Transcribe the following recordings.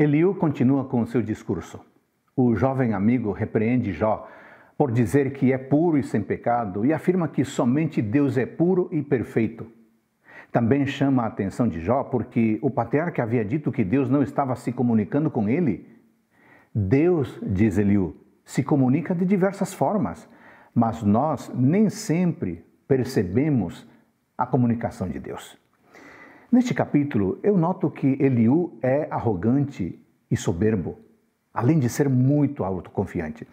Eliú continua com seu discurso. O jovem amigo repreende Jó por dizer que é puro e sem pecado e afirma que somente Deus é puro e perfeito. Também chama a atenção de Jó porque o patriarca havia dito que Deus não estava se comunicando com ele. Deus, diz Eliú, se comunica de diversas formas, mas nós nem sempre percebemos a comunicação de Deus. Neste capítulo, eu noto que Eliú é arrogante e soberbo, além de ser muito autoconfiante.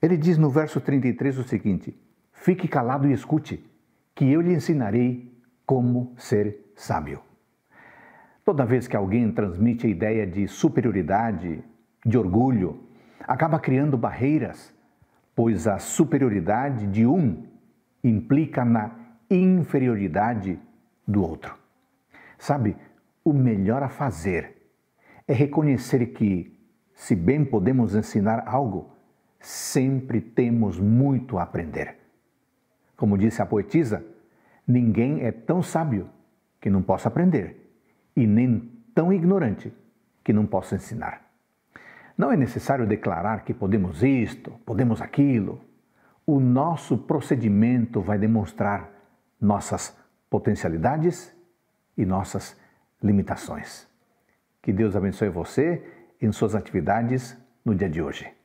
Ele diz no verso 33 o seguinte: Fique calado e escute, que eu lhe ensinarei como ser sábio. Toda vez que alguém transmite a ideia de superioridade, de orgulho, acaba criando barreiras, pois a superioridade de um implica na inferioridade do outro. Sabe, o melhor a fazer é reconhecer que, se bem podemos ensinar algo, sempre temos muito a aprender. Como disse a poetisa, ninguém é tão sábio que não possa aprender, e nem tão ignorante que não possa ensinar. Não é necessário declarar que podemos isto, podemos aquilo. O nosso procedimento vai demonstrar nossas potencialidades e nossas limitações. Que Deus abençoe você em suas atividades no dia de hoje.